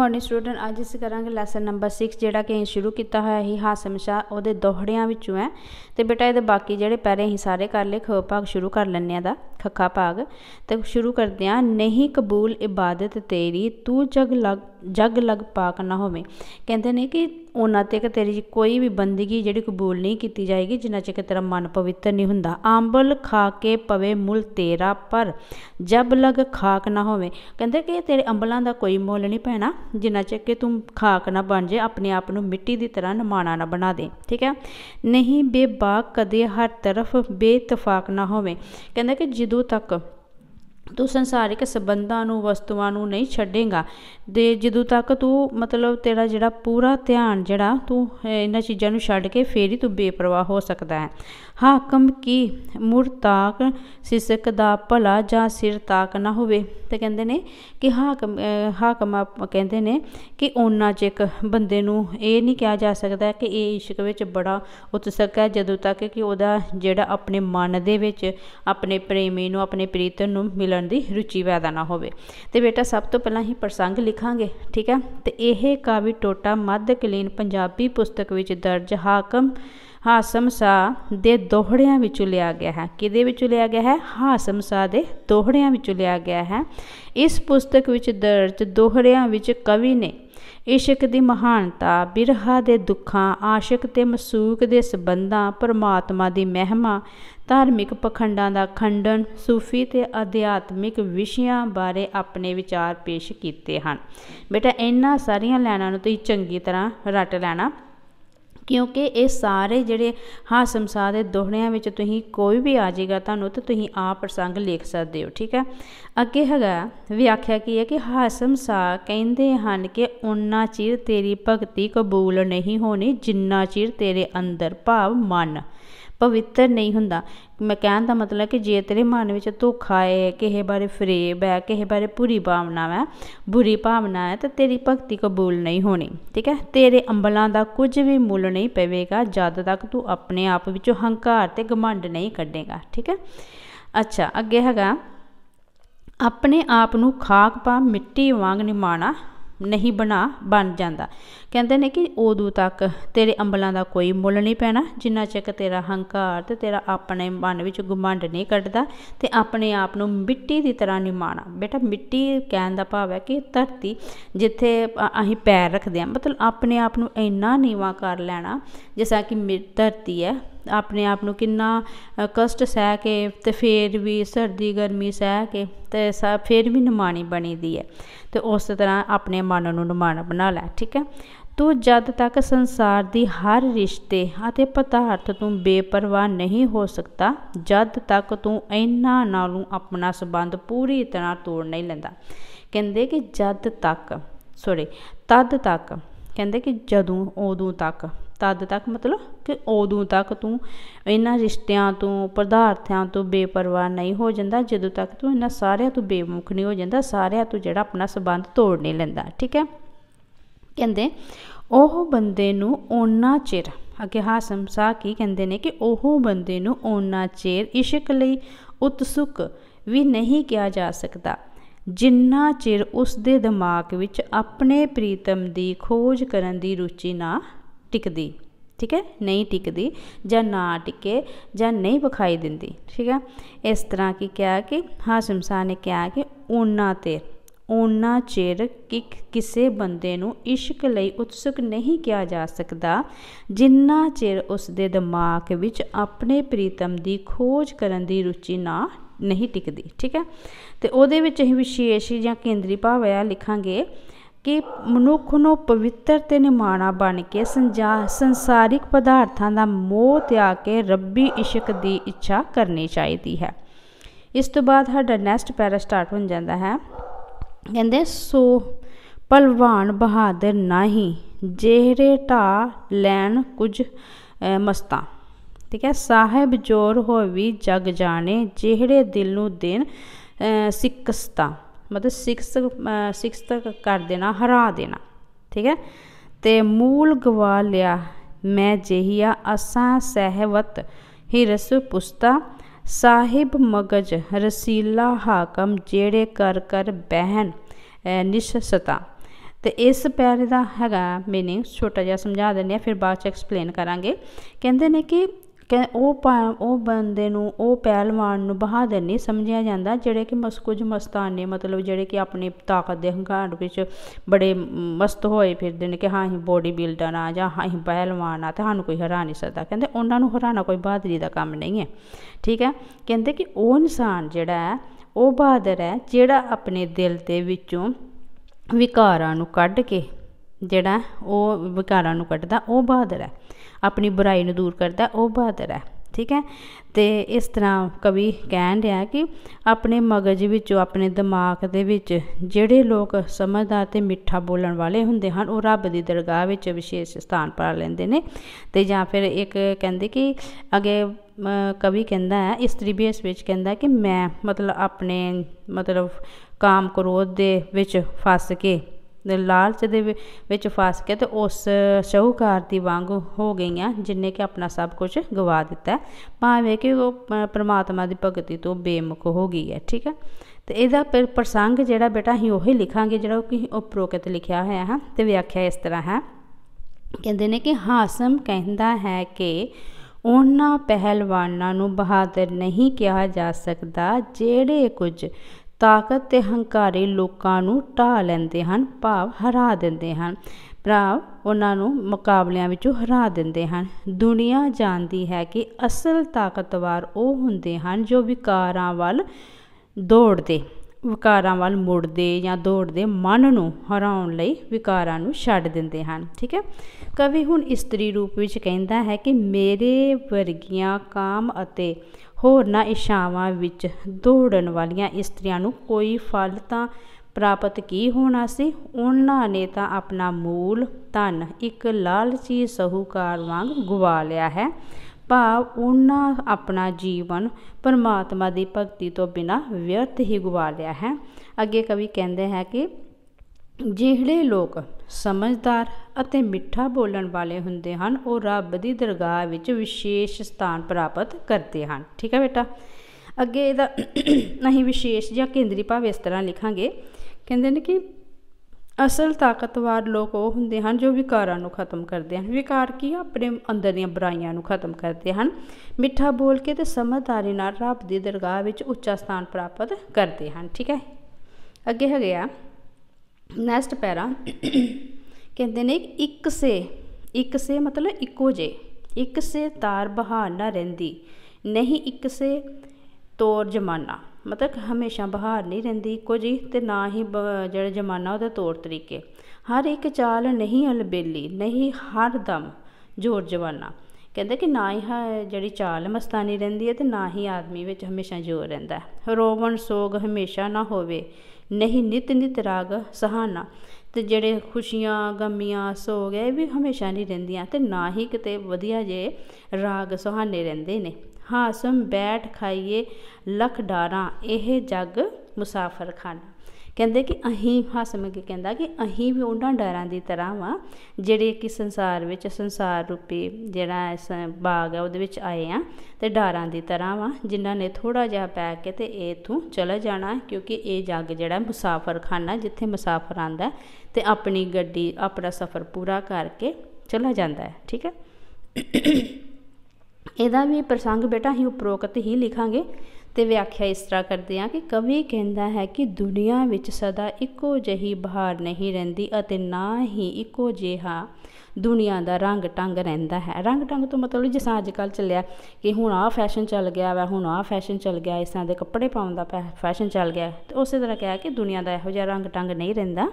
morning student ਅੱਜ ਅਸੀਂ ਕਰਾਂਗੇ ਲੈਸਨ ਨੰਬਰ 6 ਜਿਹੜਾ ਕਿ ਅਸੀਂ ਸ਼ੁਰੂ ਕੀਤਾ ਹੋਇਆ ਹੈ ਹਾਸਮ ਸ਼ਾ ਉਹਦੇ ਦੋਹੜਿਆਂ ਵਿੱਚੋਂ ਹੈ ਤੇ ਬੇਟਾ ਇਹਦੇ ਬਾਕੀ ਜਿਹੜੇ ਪੈਰੇ ਅਸੀਂ ਸਾਰੇ ਕਰ ਲਏ ਖ ਭਾਗ ਸ਼ੁਰੂ ਕਰ ਲੈਣੇ ਆ ਦਾ ਖੱਖਾ ਭਾਗ ਤੇ ਸ਼ੁਰੂ ਕਰਦੇ ਆ ਨਹੀਂ ਕਬੂਲ ਇਬਾਦਤ ਤੇਰੀ ਤੂੰ ਜਗ ਲਗ ਜਗ ਲਗ ਪਾਕ ਨਾ ਹੋਵੇਂ ਕਹਿੰਦੇ ਨੇ ਕਿ ਉਹਨਾਂ ਤੇ ਕਿ ਤੇਰੀ ਕੋਈ ਵੀ ਬੰਦਗੀ ਜਿਹੜੀ ਕਬੂਲ ਨਹੀਂ ਕੀਤੀ ਜਾਏਗੀ ਜਿੰਨਾ ਚਿਰ ਤੇਰਾ ਮਨ ਪਵਿੱਤਰ ਨਹੀਂ ਹੁੰਦਾ ਆਂਬਲ ਖਾ ਕੇ ਪਵੇ ਮੁੱਲ ਤੇਰਾ ਪਰ ਜਬ ਲਗ ਖਾਕ ਨਾ ਹੋਵੇ ਕਹਿੰਦੇ ਕਿ ਤੇਰੇ ਅੰਬਲਾਂ ਦਾ ਕੋਈ ਮੁੱਲ ਨਹੀਂ ਪੈਣਾ ਜਿੰਨਾ ਚਿਰ ਕਿ ਤੂੰ ਖਾਕ ਨਾ ਬਣ ਜੇ ਆਪਣੇ ਆਪ ਨੂੰ ਮਿੱਟੀ ਦੀ ਤਰ੍ਹਾਂ ਨਮਾਣਾ ਨਾ ਬਣਾ ਦੇ ਠੀਕ ਹੈ ਨਹੀਂ ਬੇਬਾਕ ਕਦੇ ਹਰ ਤਰਫ ਬੇਤਫਾਕ ਨਾ ਹੋਵੇ ਕਹਿੰਦੇ ਕਿ ਜਦੋਂ ਤੱਕ ਤੂੰ ਸੰਸਾਰਿਕ ਸਬੰਧਾਂ ਨੂੰ ਵਸਤੂਆਂ ਨੂੰ ਨਹੀਂ ਛੱਡੇਗਾ ਦੇ ਜਦੋਂ ਤੱਕ ਤੂੰ ਮਤਲਬ ਤੇਰਾ ਜਿਹੜਾ ਪੂਰਾ ਧਿਆਨ ਜਿਹੜਾ ਤੂੰ ਇਹਨਾਂ ਚੀਜ਼ਾਂ ਨੂੰ ਛੱਡ ਕੇ ਫੇਰ ਹੀ ਤੂੰ ਬੇਪਰਵਾਹ ਹੋ ਸਕਦਾ ਹੈ ਹਾਕਮ ਕੀ ਮੁਰਤਾਕ ਸਿਸਕ ਦਾ ਭਲਾ ਜਾਂ ਸਿਰ ਤਾਕ ਨਾ ਹੋਵੇ ਤੇ ਕਹਿੰਦੇ ਨੇ ਕਿ ਹਾਕਮ ਹਾਕਮ ਕਹਿੰਦੇ ਨੇ ਕਿ ਉਹਨਾਂ ਚ ਇੱਕ ਬੰਦੇ ਨੂੰ ਇਹ ਨਹੀਂ ਕਿਹਾ ਜਾ ਸਕਦਾ ਕਿ ਇਹ ਇਸ਼ਕ ਵਿੱਚ ਬੜਾ ਉਤਸਕ ਹੈ ਜਦੋਂ ਤੱਕ ਕਿ ਉਹਦਾ ਜਿਹੜਾ ਆਪਣੇ ਮਨ ਦੇ ਵਿੱਚ ਆਪਣੇ ਪ੍ਰੇਮੀ ਨੂੰ ਆਪਣੇ ਪ੍ਰੀਤਨ ਨੂੰ ਮਿਲਣ ਦੀ ਰੁਚੀ ਪੈਦਾ ਨਾ ਹੋਵੇ ਤੇ ਬੇਟਾ ਸਭ ਤੋਂ ਪਹਿਲਾਂ ਹੀ ਪ੍ਰਸੰਗ ਲਿਖਾਂਗੇ ਠੀਕ ਹੈ ਤੇ ਇਹ ਕਾਵੀ ਟੋਟਾ ਮੱਧ ਕਲੀਨ ਪੰਜਾਬੀ ਪੁਸਤਕ ਵਿੱਚ ਦਰਜ ਹਾਕਮ ਹਾਸਮ ਸਾ ਦੇ ਦੋਹੜਿਆਂ ਵਿੱਚੋਂ ਲਿਆ ਗਿਆ ਹੈ ਕਿਦੇ ਵਿੱਚੋਂ ਲਿਆ ਗਿਆ ਹੈ ਹਾਸਮ ਸਾ ਦੇ ਦੋਹੜਿਆਂ ਵਿੱਚੋਂ ਲਿਆ ਗਿਆ ਹੈ ਇਸ ਪੁਸਤਕ ਵਿੱਚ ਦਰਜ ਦੋਹੜਿਆਂ ਵਿੱਚ ਕਵੀ ਨੇ ਇਸ਼ਕ ਦੀ ਮਹਾਨਤਾ ਬਿਰਹਾ ਦੇ ਦੁੱਖਾਂ ਆਸ਼ਿਕ ਤੇ ਮਸੂਕ ਦੇ ਸਬੰਧਾਂ ਪਰਮਾਤਮਾ ਦੀ ਮਹਿਮਾ ਧਾਰਮਿਕ ਪਖੰਡਾਂ ਦਾ ਖੰਡਨ ਸੂਫੀ ਤੇ ਅਧਿਆਤਮਿਕ ਵਿਸ਼ਿਆਂ ਬਾਰੇ ਆਪਣੇ ਵਿਚਾਰ ਪੇਸ਼ ਕੀਤੇ ਹਨ ਬੇਟਾ ਇੰਨਾ ਸਾਰੀਆਂ ਲੈਣਾ ਨੂੰ ਤੁਸੀਂ ਚੰਗੀ ਤਰ੍ਹਾਂ ਰਟ ਲੈਣਾ ਕਿਉਂਕਿ ਇਹ ਸਾਰੇ ਜਿਹੜੇ ਹਾਸਮ ਸਾਹ ਦੇ ਦੋਹਣਿਆਂ ਵਿੱਚ ਤੁਸੀਂ ਕੋਈ ਵੀ ਆ ਜਾਏਗਾ ਤੁਹਾਨੂੰ ਤਾਂ ਤੁਸੀਂ ਆ ਪ੍ਰਸੰਗ ਲਿਖ ਸਕਦੇ ਹੋ ਠੀਕ ਹੈ ਅੱਗੇ ਹੈਗਾ ਵਿਆਖਿਆ ਕੀ ਹੈ ਕਿ ਹਾਸਮ ਸਾਹ ਕਹਿੰਦੇ ਹਨ ਕਿ ਉਨਾ ਚਿਰ ਤੇਰੀ ਭਗਤੀ ਕਬੂਲ ਨਹੀਂ ਹੋਣੀ ਜਿੰਨਾ ਚਿਰ ਤੇਰੇ ਅੰਦਰ ਭਾਵ ਮਨ ਪਵਿੱਤਰ ਨਹੀਂ ਹੁੰਦਾ ਮੈਂ ਕਹਿਣ ਦਾ ਮਤਲਬ ਕਿ ਜੇ ਤੇਰੇ ਮਨ ਵਿੱਚ ਧੋਖਾ ਹੈ ਕਿਸੇ ਬਾਰੇ ਫਰੇਬ ਹੈ ਕਿਸੇ ਬਾਰੇ ਪੂਰੀ ਭਾਵਨਾ ਹੈ ਬੁਰੀ ਭਾਵਨਾ ਹੈ ਤਾਂ ਤੇਰੀ ਭਗਤੀ ਕਬੂਲ ਨਹੀਂ ਹੋਣੀ ਠੀਕ ਹੈ ਤੇਰੇ ਅੰਬਲਾਂ ਦਾ ਕੁਝ ਵੀ ਮੁੱਲ ਨਹੀਂ ਪਵੇਗਾ ਜਦ ਤੱਕ ਤੂੰ ਆਪਣੇ ਆਪ ਵਿੱਚੋਂ ਹੰਕਾਰ ਤੇ ਗਮੰਡ ਨਹੀਂ ਕੱਢੇਗਾ ਠੀਕ ਹੈ ਅੱਛਾ ਅੱਗੇ ਹੈਗਾ ਆਪਣੇ ਆਪ ਨੂੰ ਖਾਕ ਪਾ ਮਿੱਟੀ ਵਾਂਗ ਨਿਮਾਣਾ ਨਹੀਂ ਬਣਾ ਬਣ ਜਾਂਦਾ ਕਹਿੰਦੇ ਨੇ ਕਿ ਉਦੋਂ ਤੱਕ ਤੇਰੇ ਅੰਬਲਾਂ ਦਾ ਕੋਈ ਮੁੱਲ ਨਹੀਂ ਪੈਣਾ ਜਿੰਨਾ ਚਿਰ ਤੇਰਾ ਹੰਕਾਰ ਤੇ ਤੇਰਾ ਆਪਣੇ ਮਨ ਵਿੱਚ ਗੁਮੰਡ ਨਹੀਂ ਕੱਢਦਾ ਤੇ ਆਪਣੇ ਆਪ ਨੂੰ ਮਿੱਟੀ ਦੀ ਤਰ੍ਹਾਂ ਨਿਮਾਣਾ ਬੇਟਾ ਮਿੱਟੀ ਕਹਿਣ ਦਾ ਭਾਵ ਹੈ ਕਿ ਧਰਤੀ ਜਿੱਥੇ ਅਸੀਂ ਪੈਰ ਰੱਖਦੇ ਹਾਂ ਮਤਲਬ ਆਪਣੇ ਆਪ ਨੂੰ ਇੰਨਾ ਨੀਵਾ ਕਰ ਲੈਣਾ ਜਿਸਾ ਕਿ ਧਰਤੀ ਹੈ ਆਪਣੇ ਆਪ ਨੂੰ ਕਿੰਨਾ ਕਸ਼ਟ ਸਹਿ ਕੇ ਤੇ ਫਿਰ ਵੀ ਸਰਦੀ ਗਰਮੀ ਸਹਿ ਕੇ ਤੇ ਸਾ ਫਿਰ ਵੀ ਨਿਮਾਣੀ ਬਣੀ ਦੀ ਹੈ ਤੇ ਉਸ ਤਰ੍ਹਾਂ ਆਪਣੇ ਮਨ ਨੂੰ ਨਿਮਾਣਾ ਬਣਾ ਲੈ ਠੀਕ ਹੈ ਤੂੰ ਜਦ ਤੱਕ ਸੰਸਾਰ ਦੀ ਹਰ ਰਿਸ਼ਤੇ ਅਤੇ ਪਦਾਰਥ ਤੋਂ ਬੇਪਰਵਾਹ ਨਹੀਂ ਹੋ ਸਕਦਾ ਜਦ ਤੱਕ ਤੂੰ ਇਹਨਾਂ ਨਾਲੋਂ ਆਪਣਾ ਸਬੰਧ ਪੂਰੀ ਤਰ੍ਹਾਂ ਤੋੜ ਨਹੀਂ ਲੈਂਦਾ ਕਹਿੰਦੇ ਕਿ ਜਦ ਤੱਕ ਸੋਰੀ ਤਦ ਤੱਕ ਕਹਿੰਦੇ ਕਿ ਜਦੋਂ ਉਦੋਂ ਤੱਕ ਤਦ ਤੱਕ ਮਤਲਬ ਕਿ ਉਦੋਂ ਤੱਕ ਤੂੰ ਇਹਨਾਂ ਰਿਸ਼ਤਿਆਂ ਤੋਂ ਪਦਾਰਥਾਂ ਤੋਂ ਬੇਪਰਵਾਹ ਨਹੀਂ ਹੋ ਜਾਂਦਾ ਜਦੋਂ ਤੱਕ ਤੂੰ ਇਹਨਾਂ ਸਾਰਿਆਂ ਤੋਂ ਬੇਮੁਖ ਨਹੀਂ ਹੋ ਜਾਂਦਾ ਸਾਰਿਆਂ ਤੋਂ ਜਿਹੜਾ ਆਪਣਾ ਸਬੰਧ ਤੋੜ ਨਹੀਂ ਲੈਂਦਾ ਠੀਕ ਹੈ ਕਹਿੰਦੇ ਉਹ ਬੰਦੇ ਨੂੰ ਓਨਾ ਚਿਰ ਅਗੇ ਹਾਸਮ ਸਾਹ ਕੀ ਕਹਿੰਦੇ ਨੇ ਕਿ ਉਹ ਬੰਦੇ ਨੂੰ ਓਨਾ ਚਿਰ ਇਸ਼ਕ ਲਈ ਉਤਸੁਕ ਵੀ ਨਹੀਂ ਕਿਹਾ ਜਾ ਸਕਦਾ ਜਿੰਨਾ ਚਿਰ ਉਸ ਦੇ ਦਿਮਾਗ ਵਿੱਚ ਆਪਣੇ ਪ੍ਰੀਤਮ ਦੀ ਖੋਜ ਕਰਨ ਦੀ ਰੁਚੀ ਨਾ ਟਿਕਦੀ ਠੀਕ ਹੈ ਨਹੀਂ ਟਿਕਦੀ ਜਾਂ ਨਾ ਟਿਕੇ ਜਾਂ ਨਹੀਂ ਵਿਖਾਈ ਦਿੰਦੀ ਠੀਕ ਹੈ ਇਸ ਤਰ੍ਹਾਂ ਕੀ ਕਿਹਾ ਕਿ ਹਾਸ਼ਮ ਸ਼ਾਹ ਨੇ ਕਿਹਾ ਕਿ ਉਹਨਾਂ ਤੇ ਉਹਨਾਂ ਚਿਰ ਕਿ ਕਿਸੇ ਬੰਦੇ ਨੂੰ ਇਸ਼ਕ ਲਈ ਉਤਸੁਕ ਨਹੀਂ ਕਿਹਾ ਜਾ ਸਕਦਾ ਜਿੰਨਾ ਚਿਰ ਉਸ ਦੇ ਦਿਮਾਗ ਵਿੱਚ ਆਪਣੇ ਪ੍ਰੀਤਮ ਦੀ ਖੋਜ ਕਰਨ ਦੀ ਰੁਚੀ ਨਾ ਨਹੀਂ ਟਿਕਦੀ ਠੀਕ ਹੈ ਤੇ ਉਹਦੇ ਵਿੱਚ ਅਸੀਂ ਵਿਸ਼ੇਸ਼ ਜਾਂ ਕੇਂਦਰੀ ਭਾਵ ਆ ਲਿਖਾਂਗੇ ਕਿ ਮਨੁੱਖ ਨੂੰ ਪਵਿੱਤਰ ਤੇ ਨਿਮਾਣਾ ਬਣ ਕੇ ਸੰਜਾ ਸੰਸਾਰਿਕ ਪਦਾਰਥਾਂ ਦਾ ਮੋਹ ਤਿਆਗ ਕੇ ਰੱਬੀ ਇਸ਼ਕ ਦੀ ਇੱਛਾ ਕਰਨੀ ਚਾਹੀਦੀ ਹੈ ਇਸ ਤੋਂ ਬਾਅਦ ਸਾਡਾ ਨੈਕਸਟ ਪੈਰਾ ਸਟਾਰਟ ਹੋ ਜਾਂਦਾ ਹੈ ਕਹਿੰਦੇ ਸੋ ਪਲਵਾਨ ਬਹਾਦਰ ਨਹੀਂ ਜਿਹੜੇ ਢਾ ਲੈਣ ਕੁਝ ਮਸਤਾ ਠੀਕ ਹੈ ਸਾਹਿਬ ਜੋਰ ਹੋਵੀ ਜਗ ਜਾਣੇ ਜਿਹੜੇ ਦਿਲ ਨੂੰ ਦੇਣ ਸਿੱਕਸਤਾ ਮਤਲਬ 6 6 ਤੱਕ ਕਰ ਦੇਣਾ ਹਰਾ ਦੇਣਾ ਠੀਕ ਹੈ ਤੇ ਮੂਲ ਗਵਾ ਲਿਆ ਮੈਂ ਜਹੀਆ ਅਸਾਂ ਸਹਿਵਤ ਰਸ ਪੁਸਤਾ ਸਾਹਿਬ ਮਗਜ ਰਸੀਲਾ ਹਾਕਮ ਜਿਹੜੇ ਕਰ ਕਰ ਬਹਿਨ ਨਿਸ਼ਸਤਾ ਤੇ ਇਸ ਪੈਰੇ ਦਾ ਹੈਗਾ ਮੀਨਿੰਗ ਛੋਟਾ ਜਿਹਾ ਸਮਝਾ ਦਿੰਦੇ ਆ ਫਿਰ ਬਾਅਦ ਚ ਐਕਸਪਲੇਨ ਕਰਾਂਗੇ ਕਹਿੰਦੇ ਨੇ ਕਿ ਕਿ ਉਹ ਉਹ ਬੰਦੇ ਨੂੰ ਉਹ ਪਹਿਲਵਾਨ ਨੂੰ ਬਹਾਦਰ ਨਹੀਂ ਸਮਝਿਆ ਜਾਂਦਾ ਜਿਹੜੇ ਕਿ ਮਸ ਕੁਝ ਮਸਤਾਨ ਨੇ ਮਤਲਬ ਜਿਹੜੇ ਕਿ ਆਪਣੀ ਤਾਕਤ ਦੇ ਹੰਕਾਰ ਵਿੱਚ ਬੜੇ ਮਸਤ ਹੋਏ ਫਿਰਦੇ ਨੇ ਕਿ ਹਾਂ ਅਸੀਂ ਬੋਡੀ ਬਿਲਡਰ ਆ ਜਾਂ ਹਾਂ ਅਸੀਂ ਪਹਿਲਵਾਨ ਆ ਤੇ ਸਾਨੂੰ ਕੋਈ ਹਰਾ ਨਹੀਂ ਸਕਦਾ ਕਹਿੰਦੇ ਉਹਨਾਂ ਨੂੰ ਹਰਾਣਾ ਕੋਈ ਬਹਾਦਰੀ ਦਾ ਕੰਮ ਨਹੀਂ ਹੈ ਠੀਕ ਹੈ ਕਹਿੰਦੇ ਕਿ ਉਹ ਇਨਸਾਨ ਜਿਹੜਾ ਹੈ ਉਹ ਬਹਾਦਰ ਹੈ ਜਿਹੜਾ ਆਪਣੇ ਦਿਲ ਦੇ ਵਿੱਚੋਂ ਵਿਕਾਰਾਂ ਨੂੰ ਕੱਢ ਕੇ ਜਿਹੜਾ ਉਹ ਵਿਕਾਰਾਂ ਨੂੰ ਕੱਢਦਾ ਉਹ ਬਹਾਦਰ ਹੈ ਆਪਣੀ ਬੁਰਾਈ ਨੂੰ ਦੂਰ ਕਰਦਾ ਉਹ ਬਹਾਦਰ ਹੈ ਠੀਕ ਹੈ ਤੇ ਇਸ ਤਰ੍ਹਾਂ ਕਵੀ ਕਹਿਣ ਰਿਹਾ ਕਿ ਆਪਣੇ ਮਗਜ ਵਿੱਚੋਂ ਆਪਣੇ ਦਿਮਾਗ ਦੇ ਵਿੱਚ ਜਿਹੜੇ ਲੋਕ ਸਮਝਦਾਰ ਤੇ ਮਿੱਠਾ ਬੋਲਣ ਵਾਲੇ ਹੁੰਦੇ ਹਨ ਉਹ ਰੱਬ ਦੀ ਦਰਗਾਹ ਵਿੱਚ ਵਿਸ਼ੇਸ਼ ਸਥਾਨ ਪਾ ਲੈਂਦੇ ਨੇ ਤੇ ਜਾਂ ਫਿਰ ਇੱਕ ਕਹਿੰਦੇ ਕਿ ਅਗੇ ਕਵੀ ਕਹਿੰਦਾ ਹੈ ਇਸਤਰੀ ਬੇਸ ਵਿੱਚ ਕਹਿੰਦਾ ਕਿ ਮੈਂ ਮਤਲਬ ਆਪਣੇ ਮਤਲਬ ਕਾਮ ਕ੍ਰੋਧ ਦੇ ਵਿੱਚ ਫਸ ਕੇ ਦੇ ਲਾਲਚ ਦੇ ਵਿੱਚ ਫਸ ਕੇ ਤੇ ਉਸ ਸ਼ਾਹੂਕਾਰ ਦੀ ਵਾਂਗ ਹੋ ਗਈਆਂ ਜਿਨੇ ਕਿ ਆਪਣਾ ਸਭ ਕੁਝ ਗਵਾ ਦਿੱਤਾ ਭਾਵੇਂ ਕਿ ਉਹ ਪ੍ਰਮਾਤਮਾ ਦੀ ਭਗਤੀ ਤੋਂ ਬੇਮੁਖ ਹੋ ਗਈ ਹੈ ਠੀਕ ਹੈ ਤੇ ਇਹਦਾ ਪ੍ਰਸੰਗ ਜਿਹੜਾ ਬੇਟਾ ਅਸੀਂ ਉਹੀ ਲਿਖਾਂਗੇ ਜਿਹੜਾ ਕਿ ਉਪਰੋਕਤ ਲਿਖਿਆ ਹੋਇਆ ਹੈ ਤੇ ਵਿਆਖਿਆ ਇਸ ਤਰ੍ਹਾਂ ਹੈ ਕਹਿੰਦੇ ਨੇ ਕਿ ਹਾਸਮ ਕਹਿੰਦਾ ਹੈ ਕਿ ਉਹਨਾਂ ਪਹਿਲਵਾਨਾਂ ਨੂੰ ਬਹਾਦਰ ਨਹੀਂ ਕਿਹਾ ਜਾ ਸਕਦਾ ਜਿਹੜੇ ਕੁਝ ਤਾਕਤ ਤੇ ਹੰਕਾਰੇ ਲੋਕਾਂ ਨੂੰ ਢਾ ਲੈਂਦੇ ਹਨ ਭਾਵ ਹਰਾ ਦਿੰਦੇ ਹਨ ਭਰਾ ਉਹਨਾਂ ਨੂੰ ਮੁਕਾਬਲਿਆਂ ਵਿੱਚੋਂ ਹਰਾ ਦਿੰਦੇ ਹਨ ਦੁਨੀਆ ਜਾਣਦੀ ਹੈ ਕਿ ਅਸਲ ਤਾਕਤਵਰ ਉਹ ਹੁੰਦੇ ਹਨ ਜੋ ਵਿਕਾਰਾਂ ਵੱਲ ਦੌੜਦੇ ਵਿਕਾਰਾਂ ਵੱਲ ਮੁੜਦੇ ਜਾਂ ਦੌੜਦੇ ਮਨ ਨੂੰ ਹਰਾਉਣ ਲਈ ਵਿਕਾਰਾਂ ਨੂੰ ਛੱਡ ਦਿੰਦੇ ਹਨ ਠੀਕ ਹੈ ਕਵੀ ਹੁਣ ਇਸਤਰੀ ਰੂਪ ਵਿੱਚ ਕਹਿੰਦਾ ਹੈ ਕਿ ਮੇਰੇ ਵਰਗੀਆਂ ਕਾਮ ਅਤੇ ਹੋਰਨਾਂ ਇਸ਼ਾਵਾਂ ਵਿੱਚ ਦੌੜਨ ਵਾਲੀਆਂ ਇਸਤਰੀਆਂ ਨੂੰ ਕੋਈ ਫਲ ਤਾਂ ਪ੍ਰਾਪਤ ਕੀ ਹੋਣਾ ਸੀ ਉਹਨਾਂ ਨੇ ਤਾਂ ਆਪਣਾ ਮੂਲ ਧਨ ਇੱਕ ਲਾਲਚੀ ਸਹੂਕਾਰ ਵਾਂਗ ਗਵਾ ਲਿਆ ਹੈ ਭਾਵ ਉਹਨਾਂ ਆਪਣਾ ਜੀਵਨ ਪਰਮਾਤਮਾ ਦੀ ਭਗਤੀ ਤੋਂ ਬਿਨਾ ਵਿਅਰਥ ਹੀ ਗਵਾ ਲਿਆ ਹੈ ਅੱਗੇ ਕਵੀ ਕਹਿੰਦੇ ਹੈ ਕਿ ਜਿਹੜੇ ਲੋਕ ਸਮਝਦਾਰ ਅਤੇ ਮਿੱਠਾ ਬੋਲਣ ਵਾਲੇ ਹੁੰਦੇ ਹਨ ਉਹ ਰੱਬ ਦੀ ਦਰਗਾਹ ਵਿੱਚ ਵਿਸ਼ੇਸ਼ ਸਥਾਨ ਪ੍ਰਾਪਤ ਕਰਦੇ ਹਨ ਠੀਕ ਹੈ ਬੇਟਾ ਅੱਗੇ ਇਹਦਾ ਨਹੀਂ ਵਿਸ਼ੇਸ਼ ਜਾਂ ਕੇਂਦਰੀ ਭਾਵ ਇਸ ਤਰ੍ਹਾਂ ਲਿਖਾਂਗੇ ਕਹਿੰਦੇ ਨੇ ਕਿ ਅਸਲ ਤਾਕਤਵਾਰ ਲੋਕ ਉਹ ਹੁੰਦੇ ਹਨ ਜੋ ਵਿਕਾਰਾਂ ਨੂੰ ਖਤਮ ਕਰਦੇ ਹਨ ਵਿਕਾਰ ਕੀ ਆਪਣੇ ਅੰਦਰ ਦੀਆਂ ਬੁਰਾਈਆਂ ਨੂੰ ਖਤਮ ਕਰਦੇ ਹਨ ਮਿੱਠਾ ਬੋਲ ਕੇ ਤੇ ਸਮਝਦਾਰੀ ਨਾਲ ਰੱਬ ਦੀ ਦਰਗਾਹ ਵਿੱਚ ਉੱਚਾ ਸਥਾਨ ਪ੍ਰਾਪਤ ਕਰਦੇ ਹਨ ਠੀਕ ਹੈ ਅੱਗੇ ਹੈਗੇ ਆ ਨੈਕਸਟ ਪੈਰਾ ਕਹਿੰਦੇ ਨੇ ਇੱਕ ਸੇ ਇੱਕ ਸੇ ਮਤਲਬ ਇੱਕੋ ਜੇ ਇੱਕ ਸੇ ਤਾਰ ਬਹਾਰ ਨਾ ਰਹਿੰਦੀ ਨਹੀਂ ਇੱਕ ਸੇ ਤੋਰ ਜਮਾਨਾ ਮਤਲਬ ਹਮੇਸ਼ਾ ਬਹਾਰ ਨਹੀਂ ਰਹਿੰਦੀ ਇੱਕੋ ਜੀ ਤੇ ਨਾ ਹੀ ਜਿਹੜਾ ਜਮਾਨਾ ਉਹਦੇ ਤੌਰ ਤਰੀਕੇ ਹਰ ਇੱਕ ਚਾਲ ਨਹੀਂ ਅਲਬੇਲੀ ਨਹੀਂ ਹਰ ਦਮ ਜੋਰ ਜਵਾਨਾ ਕਹਿੰਦੇ ਕਿ ਨਾ ਹੀ ਜਿਹੜੀ ਚਾਲ ਮਸਤਾਨੀ ਰਹਿੰਦੀ ਹੈ ਤੇ ਨਾ ਹੀ ਆਦਮੀ ਵਿੱਚ ਹਮੇਸ਼ਾ ਜੋਰ ਰਹਿੰਦਾ ਰੋਵਣ ਸੋਗ ਹਮੇਸ਼ਾ ਨਾ ਹੋਵੇ ਨਹੀਂ ਨਿਤ ਨਿਤ ਰਾਗ ਸਹਾਨਾ ਤੇ ਜਿਹੜੇ ਖੁਸ਼ੀਆਂ ਗਮੀਆਂ ਸੋਗ ਇਹ ਵੀ ਹਮੇਸ਼ਾ ਨਹੀਂ ਰਹਿੰਦੀਆਂ ਤੇ ਨਾ ਹੀ ਕਿਤੇ ਵਧੀਆ ਜੇ ਰਾਗ ਸੁਹਾਨੇ ਰਹਿੰਦੇ ਨੇ ਹਾਸਮ ਬੈਠ ਖਾਈਏ ਲਖ ਡਾਰਾਂ ਇਹ ਜੱਗ ਮੁਸਾਫਰ ਖਾਨਾ ਕਹਿੰਦੇ ਕਿ ਅਹੀਂ ਹਸਮ ਕੇ ਕਹਿੰਦਾ ਕਿ ਅਹੀਂ ਵੀ ਉਹਨਾਂ ਡਰਾਂ ਦੀ ਤਰ੍ਹਾਂ ਵਾ ਜਿਹੜੇ ਕਿ ਸੰਸਾਰ ਵਿੱਚ ਸੰਸਾਰ ਰੂਪੀ ਜਿਹੜਾ ਇਸ ਬਾਗ ਹੈ ਉਹਦੇ ਵਿੱਚ ਆਏ ਆ ਤੇ ਡਾਰਾਂ ਦੀ ਤਰ੍ਹਾਂ ਵਾ ਜਿਨ੍ਹਾਂ ਨੇ ਥੋੜਾ ਜਿਹਾ ਪੈ ਕੇ ਤੇ ਇਥੋਂ ਚਲੇ ਜਾਣਾ ਕਿਉਂਕਿ ਇਹ ਜੱਗ ਜਿਹੜਾ ਮੁਸਾਫਰਖਾਨਾ ਜਿੱਥੇ ਮੁਸਾਫਰ ਆਂਦਾ ਤੇ ਆਪਣੀ ਗੱਡੀ ਆਪਣਾ ਸਫ਼ਰ ਪੂਰਾ ਕਰਕੇ ਚਲਾ ਜਾਂਦਾ ਹੈ ਠੀਕ ਹੈ ਇਹਦਾ ਵੀ ਪ੍ਰਸੰਗ ਬੇਟਾ ਅਸੀਂ ਉਪਰੋਕਤ ਹੀ ਲਿਖਾਂਗੇ ਤੇ ਵਿਆਖਿਆ ਇਸ ਤਰ੍ਹਾਂ ਕਰਦੇ ਆ ਕਿ ਕਵੀ ਕਹਿੰਦਾ ਹੈ ਕਿ ਦੁਨੀਆ ਵਿੱਚ ਸਦਾ ਇੱਕੋ ਜਿਹੀ ਬਹਾਰ ਨਹੀਂ ਰਹਿੰਦੀ ਅਤੇ ਨਾ ਹੀ ਇੱਕੋ ਜਿਹਾ ਦੁਨੀਆ ਦਾ ਰੰਗ ਟੰਗ ਰਹਿੰਦਾ ਹੈ ਰੰਗ ਟੰਗ ਤੋਂ ਮਤਲਬ ਜਿਸ ਅੱਜ ਕੱਲ ਚੱਲਿਆ ਕਿ ਹੁਣ ਆ ਫੈਸ਼ਨ ਚੱਲ ਗਿਆ ਵਾ ਹੁਣ ਆ ਫੈਸ਼ਨ ਚੱਲ ਗਿਆ ਇਸ ਤਰ੍ਹਾਂ ਦੇ ਕੱਪੜੇ ਪਾਉਣ ਦਾ ਫੈਸ਼ਨ ਚੱਲ ਗਿਆ ਤੇ ਉਸੇ ਤਰ੍ਹਾਂ ਕਿਹਾ ਕਿ ਦੁਨੀਆ ਦਾ ਇਹੋ ਜਿਹਾ ਰੰਗ ਟੰਗ ਨਹੀਂ ਰਹਿੰਦਾ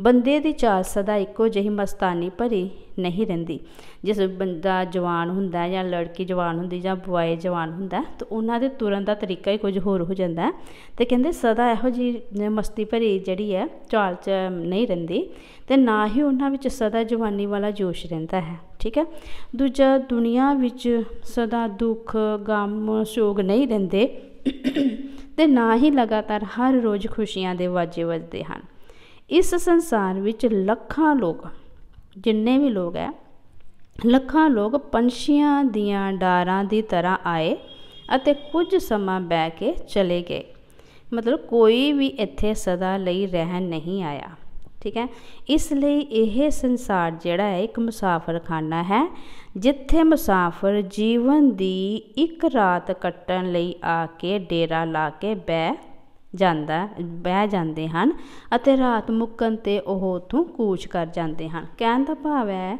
ਬੰਦੇ ਦੀ ਚਾਲ ਸਦਾ ਇੱਕੋ ਜਿਹੀ ਮਸਤਾਨੀ ਭਰੀ ਨਹੀਂ ਰਹਿੰਦੀ ਜਿਸ ਬੰਦਾ ਜਵਾਨ ਹੁੰਦਾ ਜਾਂ ਲੜਕੀ ਜਵਾਨ ਹੁੰਦੀ ਜਾਂ ਬੁਆਏ ਜਵਾਨ ਹੁੰਦਾ ਤਾਂ ਉਹਨਾਂ ਦੇ ਤੁਰਨ ਦਾ ਤਰੀਕਾ ਹੀ ਕੁਝ ਹੋਰ ਹੋ ਜਾਂਦਾ ਤੇ ਕਹਿੰਦੇ ਸਦਾ ਇਹੋ ਜੀ ਮਸਤੀ ਭਰੀ ਜਿਹੜੀ ਹੈ ਚਾਲ ਚ ਨਹੀਂ ਰਹਿੰਦੀ ਤੇ ਨਾ ਹੀ ਉਹਨਾਂ ਵਿੱਚ ਸਦਾ ਜਵਾਨੀ ਵਾਲਾ ਜੋਸ਼ ਰਹਿੰਦਾ ਹੈ ਠੀਕ ਹੈ ਦੂਜਾ ਦੁਨੀਆ ਵਿੱਚ ਸਦਾ ਦੁੱਖ ਗਮ ਸ਼ੋਗ ਨਹੀਂ ਰਹਿੰਦੇ ਤੇ ਨਾ ਹੀ ਲਗਾਤਾਰ ਹਰ ਰੋਜ਼ ਖੁਸ਼ੀਆਂ ਦੇ ਵਾਜੇ ਵੱਜਦੇ ਹਨ ਇਸ ਸੰਸਾਰ ਵਿੱਚ ਲੱਖਾਂ ਲੋਕ ਜਿੰਨੇ ਵੀ ਲੋਕ ਹੈ ਲੱਖਾਂ ਲੋਕ ਪੰਛੀਆਂ ਦੀਆਂ ਡਾਰਾਂ ਦੀ ਤਰ੍ਹਾਂ ਆਏ ਅਤੇ ਕੁਝ ਸਮਾਂ ਬੈ ਕੇ ਚਲੇ ਗਏ ਮਤਲਬ ਕੋਈ ਵੀ ਇੱਥੇ ਸਦਾ ਲਈ ਰਹਿਣ ਨਹੀਂ ਆਇਆ ਠੀਕ ਹੈ ਇਸ ਲਈ ਇਹ ਸੰਸਾਰ ਜਿਹੜਾ ਹੈ ਇੱਕ ਮੁਸਾਫਰਖਾਨਾ ਹੈ ਜਿੱਥੇ ਮੁਸਾਫਰ ਜੀਵਨ ਦੀ ਇੱਕ ਰਾਤ ਕੱਟਣ ਲਈ ਆ ਕੇ ਡੇਰਾ ਲਾ ਕੇ ਬੈ ਜਾਂਦਾ ਬਹਿ ਜਾਂਦੇ ਹਨ ਅਤੇ ਰਾਤ ਮੁੱਕਣ 'ਤੇ ਉਹ ਉਥੋਂ ਕੂਚ ਕਰ ਜਾਂਦੇ ਹਨ ਕਹਿਣ ਦਾ ਭਾਵ ਹੈ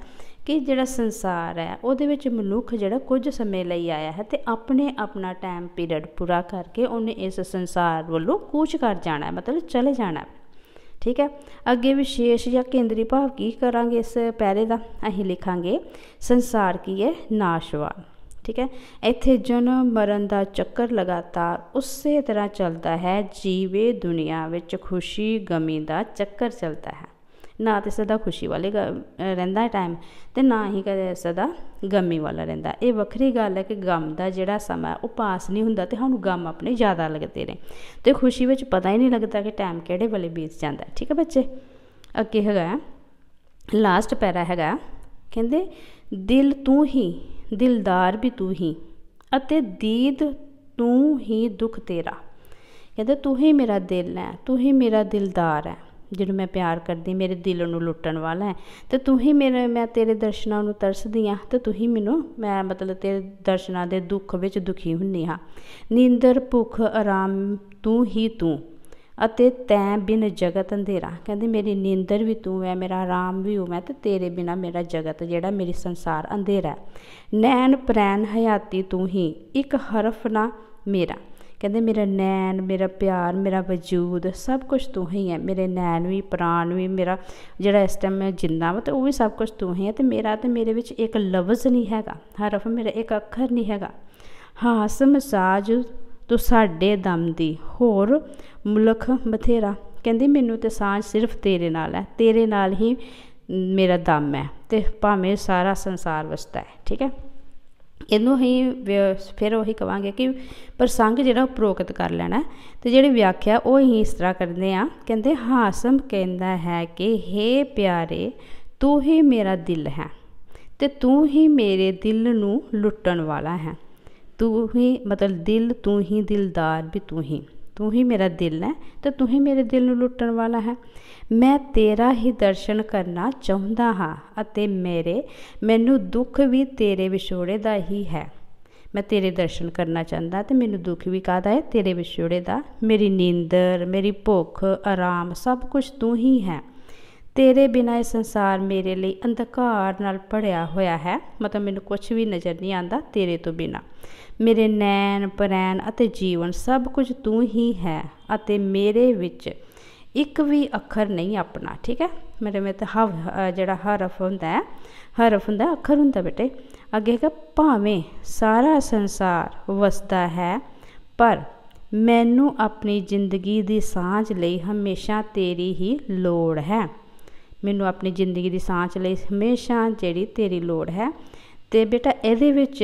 ਕਿ ਜਿਹੜਾ ਸੰਸਾਰ ਹੈ ਉਹਦੇ ਵਿੱਚ ਮਨੁੱਖ ਜਿਹੜਾ ਕੁਝ ਸਮੇਂ ਲਈ ਆਇਆ ਹੈ ਤੇ ਆਪਣੇ ਆਪਣਾ ਟਾਈਮ ਪੀਰੀਅਡ ਪੂਰਾ ਕਰਕੇ ਉਹਨੇ ਇਸ ਸੰਸਾਰ ਵੱਲੋਂ ਕੂਚ ਕਰ ਜਾਣਾ ਮਤਲਬ ਚਲੇ ਜਾਣਾ ਠੀਕ ਹੈ ਅੱਗੇ ਵਿਸ਼ੇਸ਼ ਜਾਂ ਕੇਂਦਰੀ ਭਾਵ ਕੀ ਕਰਾਂਗੇ ਇਸ ਪੈਰੇ ਦਾ ਅਸੀਂ ਲਿਖਾਂਗੇ ਸੰਸਾਰ ਕੀ ਹੈ ਨਾਸ਼ਵਾਨ ਠੀਕ ਹੈ ਇੱਥੇ ਜਨਮ ਮਰਨ ਦਾ ਚੱਕਰ ਲਗਾਤਾਰ ਉਸੇ ਤਰ੍ਹਾਂ ਚੱਲਦਾ ਹੈ ਜੀਵੇ ਦੁਨੀਆ ਵਿੱਚ ਖੁਸ਼ੀ ਗਮੀ ਦਾ ਚੱਕਰ ਚੱਲਦਾ ਹੈ ਨਾ ਤੇ ਸਦਾ ਖੁਸ਼ੀ ਵਾਲੇ ਰਹਿੰਦਾ ਟਾਈਮ ਤੇ ਨਾ ਹੀ ਕਦੇ ਸਦਾ ਗਮੀ ਵਾਲਾ ਰਹਿੰਦਾ ਇਹ ਵੱਖਰੀ ਗੱਲ ਹੈ ਕਿ ਗਮ ਦਾ ਜਿਹੜਾ ਸਮਾਂ ਉਹ ਪਾਸ ਨਹੀਂ ਹੁੰਦਾ ਤੇ ਸਾਨੂੰ ਗਮ ਆਪਣੇ ਜ਼ਿਆਦਾ ਲੱਗਦੇ ਨੇ ਤੇ ਖੁਸ਼ੀ ਵਿੱਚ ਪਤਾ ਹੀ ਨਹੀਂ ਲੱਗਦਾ ਕਿ ਟਾਈਮ ਕਿਹੜੇ ਵੇਲੇ ਬੀਤ ਜਾਂਦਾ ਠੀਕ ਹੈ ਬੱਚੇ ਅੱਗੇ ਹੈਗਾ ਲਾਸਟ ਪੈਰਾ ਹੈਗਾ ਕਹਿੰਦੇ ਦਿਲ ਤੂੰ ਹੀ ਦਿਲਦਾਰ ਵੀ ਤੂੰ ਹੀ ਅਤੇ ਦੀਦ ਤੂੰ ਹੀ ਦੁੱਖ ਤੇਰਾ ਕਹਿੰਦਾ ਤੂੰ ਹੀ ਮੇਰਾ ਦਿਲ ਹੈ ਤੂੰ ਹੀ ਮੇਰਾ ਦਿਲਦਾਰ ਹੈ ਜਿਹਨੂੰ ਮੈਂ ਪਿਆਰ ਕਰਦੀ ਮੇਰੇ ਦਿਲ ਨੂੰ ਲੁੱਟਣ ਵਾਲਾ ਹੈ ਤੇ ਤੂੰ ਹੀ ਮੇਰੇ ਮੈਂ ਤੇਰੇ ਦਰਸ਼ਨਾਂ ਨੂੰ ਤਰਸਦੀ ਆ ਤੇ ਤੂੰ ਹੀ ਮੈਨੂੰ ਮੈਂ ਮਤਲਬ ਤੇਰੇ ਦਰਸ਼ਨਾਂ ਦੇ ਦੁੱਖ ਵਿੱਚ ਦੁਖੀ ਹੁੰਨੀ ਆ ਨੀਂਦਰ ਭੁੱਖ ਆਰਾਮ ਤੂੰ ਹੀ ਤੂੰ ਅਤੇ ਤੈਂ ਬਿਨ ਜਗਤ ਅੰਧੇਰਾ ਕਹਿੰਦੇ ਮੇਰੀ ਨੀਂਦਰ ਵੀ ਤੂੰ ਹੈ ਮੇਰਾ ਆਰਾਮ ਵੀ ਹੋ ਮੈਂ ਤੇ ਤੇਰੇ ਬਿਨਾ ਮੇਰਾ ਜਗਤ ਜਿਹੜਾ ਮੇਰੀ ਸੰਸਾਰ ਅੰਧੇਰਾ ਨੈਣ ਪ੍ਰੈਣ ਹਯਾਤੀ ਤੂੰ ਹੀ ਇੱਕ ਹਰਫ ਨਾ ਮੇਰਾ ਕਹਿੰਦੇ ਮੇਰਾ ਨੈਣ ਮੇਰਾ ਪਿਆਰ ਮੇਰਾ ਵਜੂਦ ਸਭ ਕੁਝ ਤੂੰ ਹੀ ਹੈ ਮੇਰੇ ਨੈਣ ਵੀ ਪ੍ਰਾਣ ਵੀ ਮੇਰਾ ਜਿਹੜਾ ਇਸ ਟਾਈਮ ਮੈਂ ਜਿੰਦਾ ਹਾਂ ਤੇ ਉਹ ਵੀ ਸਭ ਕੁਝ ਤੂੰ ਹੀ ਹੈ ਤੇ ਮੇਰਾ ਤੇ ਮੇਰੇ ਵਿੱਚ ਇੱਕ ਲਫ਼ਜ਼ ਨਹੀਂ ਹੈਗਾ ਹਰਫ ਮੇਰਾ ਇੱਕ ਅੱਖਰ ਨਹੀਂ ਹੈਗਾ ਹਾਸ ਮਸਾਜ ਤੂੰ ਸਾਡੇ ਦਮ ਦੀ ਹੋਰ ਮੁਲਕ ਬਥੇਰਾ ਕਹਿੰਦੀ ਮੈਨੂੰ ਤੇ ਸਾਂਝ ਸਿਰਫ ਤੇਰੇ ਨਾਲ ਹੈ ਤੇਰੇ ਨਾਲ ਹੀ ਮੇਰਾ ਦਮ ਹੈ ਤੇ ਭਾਵੇਂ ਸਾਰਾ ਸੰਸਾਰ ਵਸਦਾ ਹੈ ਠੀਕ ਹੈ ਇਹਨੂੰ ਹੀ ਫਿਰ ਉਹੀ ਕਵਾਂਗੇ ਕਿ ਪ੍ਰਸੰਗ ਜਿਹੜਾ ਉਪਰੋਕਤ ਕਰ ਲੈਣਾ ਤੇ ਜਿਹੜੀ ਵਿਆਖਿਆ ਉਹ ਹੀ ਇਸ ਤਰ੍ਹਾਂ ਕਰਦੇ ਆ ਕਹਿੰਦੇ ਹਾਸਮ ਕਹਿੰਦਾ ਹੈ ਕਿ हे ਪਿਆਰੇ ਤੂੰ ਹੀ ਮੇਰਾ ਦਿਲ ਹੈ ਤੇ ਤੂੰ ਹੀ ਮੇਰੇ ਦਿਲ ਨੂੰ ਲੁੱਟਣ ਵਾਲਾ ਹੈ ਤੂੰ ਹੀ ਮਤਲਬ ਦਿਲ ਤੂੰ ਹੀ ਦਿਲਦਾਰ ਵੀ ਤੂੰ ਹੀ ਤੂੰ ਹੀ ਮੇਰਾ ਦਿਲ ਹੈ ਤੇ ਤੂੰ ਹੀ ਮੇਰੇ ਦਿਲ ਨੂੰ ਲੁੱਟਣ ਵਾਲਾ ਹੈ ਮੈਂ ਤੇਰਾ ਹੀ ਦਰਸ਼ਨ ਕਰਨਾ ਚਾਹੁੰਦਾ ਹਾਂ ਅਤੇ ਮੇਰੇ ਮੈਨੂੰ ਦੁੱਖ ਵੀ ਤੇਰੇ ਵਿਛੋੜੇ ਦਾ ਹੀ ਹੈ ਮੈਂ ਤੇਰੇ ਦਰਸ਼ਨ ਕਰਨਾ ਚਾਹੁੰਦਾ ਤੇ ਮੈਨੂੰ ਦੁੱਖ ਵੀ ਕਾਦਾ ਹੈ ਤੇਰੇ ਵਿਛੋੜੇ ਦਾ ਮੇਰੀ ਨੀਂਦਰ ਮੇਰੀ ਭੁੱਖ ਆਰਾਮ ਸਭ ਕੁਝ ਤੂੰ ਹੀ ਹੈ ਤੇਰੇ ਬਿਨਾ ਇਹ ਸੰਸਾਰ ਮੇਰੇ ਲਈ ਅੰਧਕਾਰ ਨਾਲ ਭੜਿਆ ਹੋਇਆ ਹੈ ਮਤਲਬ ਮੈਨੂੰ ਕੁਝ ਵੀ ਨਜ਼ਰ ਨਹੀਂ ਆਂਦਾ ਤੇਰੇ ਤੋਂ ਬਿਨਾ ਮੇਰੇ ਨੈਣ ਪ੍ਰੈਣ ਅਤੇ ਜੀਵਨ ਸਭ ਕੁਝ ਤੂੰ ਹੀ ਹੈ ਅਤੇ ਮੇਰੇ ਵਿੱਚ ਇੱਕ ਵੀ ਅੱਖਰ ਨਹੀਂ ਆਪਣਾ ਠੀਕ ਹੈ ਮੇਰੇ ਵਿੱਚ ਹਵ ਜਿਹੜਾ ਹਰਫ ਹੁੰਦਾ ਹੈ ਹਰਫ ਹੁੰਦਾ ਅੱਖਰ ਹੁੰਦਾ ਬੇਟੇ ਅੱਗੇ ਹੈਗਾ ਭਾਵੇਂ ਸਾਰਾ ਸੰਸਾਰ ਵਸਦਾ ਹੈ ਪਰ ਮੈਨੂੰ ਆਪਣੀ ਜ਼ਿੰਦਗੀ ਦੀ ਸਾਂਝ ਲਈ ਹਮੇਸ਼ਾ ਤੇਰੀ ਹੀ ਲੋੜ ਹੈ ਮੈਨੂੰ ਆਪਣੀ ਜ਼ਿੰਦਗੀ ਦੀ ਸਾਂਝ ਲਈ ਹਮੇਸ਼ਾ ਜਿਹੜੀ ਤੇਰੀ ਲੋੜ ਹੈ ਤੇ ਬੇਟਾ ਇਹਦੇ ਵਿੱਚ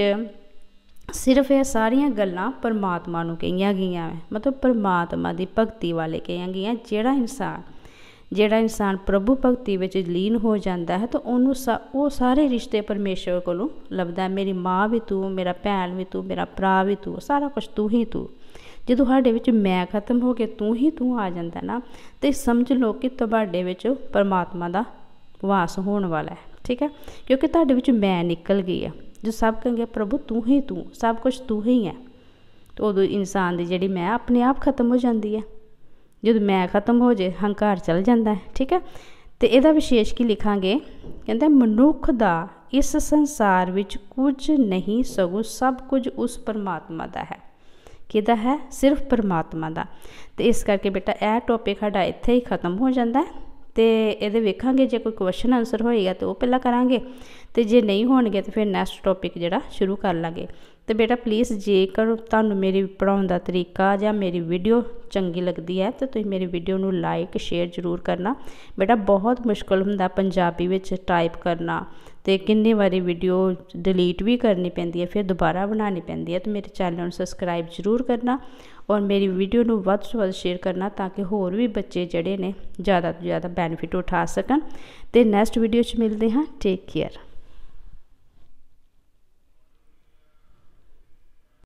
ਸਿਰਫ ਇਹ ਸਾਰੀਆਂ ਗੱਲਾਂ ਪਰਮਾਤਮਾ ਨੂੰ ਕਹੀਆਂ ਗਈਆਂ ਮਤਲਬ ਪਰਮਾਤਮਾ ਦੀ ਭਗਤੀ ਵਾਲੇ ਕਹੀਆਂ ਗਈਆਂ ਜਿਹੜਾ ਇਨਸਾਨ ਜਿਹੜਾ ਇਨਸਾਨ ਪ੍ਰਭੂ ਭਗਤੀ ਵਿੱਚ ਲੀਨ ਹੋ ਜਾਂਦਾ ਹੈ ਤਾਂ ਉਹਨੂੰ ਉਹ ਸਾਰੇ ਰਿਸ਼ਤੇ ਪਰਮੇਸ਼ਰ ਕੋਲੋਂ ਲੱਭਦਾ ਮੇਰੀ ਮਾਂ ਵੀ ਤੂੰ ਮੇਰਾ ਭੈਣ ਵੀ ਤੂੰ ਮੇਰਾ ਭਰਾ ਵੀ ਤੂੰ ਸਾਰਾ ਕੁਝ ਤੂੰ ਹੀ ਤੂੰ ਜਦੋਂ ਤੁਹਾਡੇ ਵਿੱਚ ਮੈਂ ਖਤਮ ਹੋ ਕੇ ਤੂੰ ਹੀ ਤੂੰ ਆ ਜਾਂਦਾ ਨਾ ਤੇ ਸਮਝ ਲਓ ਕਿ ਤੁਹਾਡੇ ਵਿੱਚ ਪਰਮਾਤਮਾ ਦਾ ਵਾਸ ਹੋਣ ਵਾਲਾ ਹੈ ਠੀਕ ਹੈ ਕਿਉਂਕਿ ਤੁਹਾਡੇ ਵਿੱਚ ਮੈਂ ਨਿਕਲ ਗਈ ਹੈ ਜੋ ਸਭ ਕਹਿੰਗੇ ਪ੍ਰਭੂ ਤੂੰ ਹੀ ਤੂੰ ਸਭ ਕੁਝ ਤੂੰ ਹੀ ਹੈ ਤੇ ਉਦੋਂ ਇਨਸਾਨ ਦੀ ਜਿਹੜੀ ਮੈਂ ਆਪਣੇ ਆਪ ਖਤਮ ਹੋ ਜਾਂਦੀ ਹੈ ਜਦੋਂ ਮੈਂ ਖਤਮ ਹੋ ਜੇ ਹੰਕਾਰ ਚਲ ਜਾਂਦਾ ਹੈ ਠੀਕ ਹੈ ਤੇ ਇਹਦਾ ਵਿਸ਼ੇਸ਼ ਕੀ ਲਿਖਾਂਗੇ ਕਹਿੰਦਾ ਮਨੁੱਖ ਦਾ ਇਸ ਸੰਸਾਰ ਵਿੱਚ ਕੁਝ ਨਹੀਂ ਸਗੋਂ ਸਭ ਕੁਝ ਉਸ ਪਰਮਾਤਮਾ ਦਾ ਹੈ ਕਿਹਦਾ ਹੈ ਸਿਰਫ ਪਰਮਾਤਮਾ ਦਾ ਤੇ ਇਸ ਕਰਕੇ ਬੇਟਾ ਇਹ ਟੌਪਿਕ ਸਾਡਾ ਇੱਥੇ ਹੀ ਖਤਮ ਹੋ ਜਾਂਦਾ ਹੈ ਤੇ ਇਹਦੇ ਵੇਖਾਂਗੇ ਜੇ ਕੋਈ ਕੁਐਸਚਨ ਆਨਸਰ ਹੋਏਗਾ ਤੇ ਉਹ ਪਹਿਲਾਂ ਕਰਾਂਗੇ ਤੇ ਜੇ ਨਹੀਂ ਹੋਣਗੇ ਤੇ ਫਿਰ ਨੈਕਸਟ ਟੌਪਿਕ ਜਿਹੜਾ ਸ਼ੁਰੂ ਕਰ ਲਾਂਗੇ ਤੇ ਬੇਟਾ ਪਲੀਜ਼ ਜੇਕਰ ਤੁਹਾਨੂੰ ਮੇਰੀ ਪੜਾਉਣ ਦਾ ਤਰੀਕਾ ਜਾਂ ਮੇਰੀ ਵੀਡੀਓ ਚੰਗੀ ਲੱਗਦੀ ਹੈ ਤਾਂ ਤੁਸੀਂ ਮੇਰੀ ਵੀਡੀਓ ਨੂੰ ਲਾਈਕ ਸ਼ੇਅਰ ਜ਼ਰੂਰ ਕਰਨਾ ਬੇਟਾ ਬਹੁਤ ਮੁਸ਼ਕਲ ਹੁੰਦਾ ਪੰਜਾਬੀ ਵਿੱਚ ਟਾਈਪ ਕਰਨਾ ਤੇ ਕਿੰਨੀ ਵਾਰੀ ਵੀਡੀਓ ਡਿਲੀਟ ਵੀ ਕਰਨੀ ਪੈਂਦੀ ਹੈ ਫਿਰ ਦੁਬਾਰਾ ਬਣਾਉਣੀ ਪੈਂਦੀ ਹੈ ਤੇ ਮੇਰੇ ਚੈਨਲ ਨੂੰ ਸਬਸਕ੍ਰਾਈਬ ਜ਼ਰੂਰ ਕਰਨਾ ਔਰ ਮੇਰੀ ਵੀਡੀਓ ਨੂੰ ਵੱਧ ਤੋਂ ਵੱਧ ਸ਼ੇਅਰ ਕਰਨਾ ਤਾਂ ਕਿ ਹੋਰ ਵੀ ਬੱਚੇ ਜਿਹੜੇ ਨੇ ਜ਼ਿਆਦਾ ਤੋਂ ਜ਼ਿਆਦਾ ਬੈਨੀਫਿਟ ਉਠਾ ਸਕਣ ਤੇ ਨੈਕਸਟ ਵੀਡੀਓ 'ਚ ਮਿਲਦੇ ਹਾਂ ਟੇਕ ਕੇਅਰ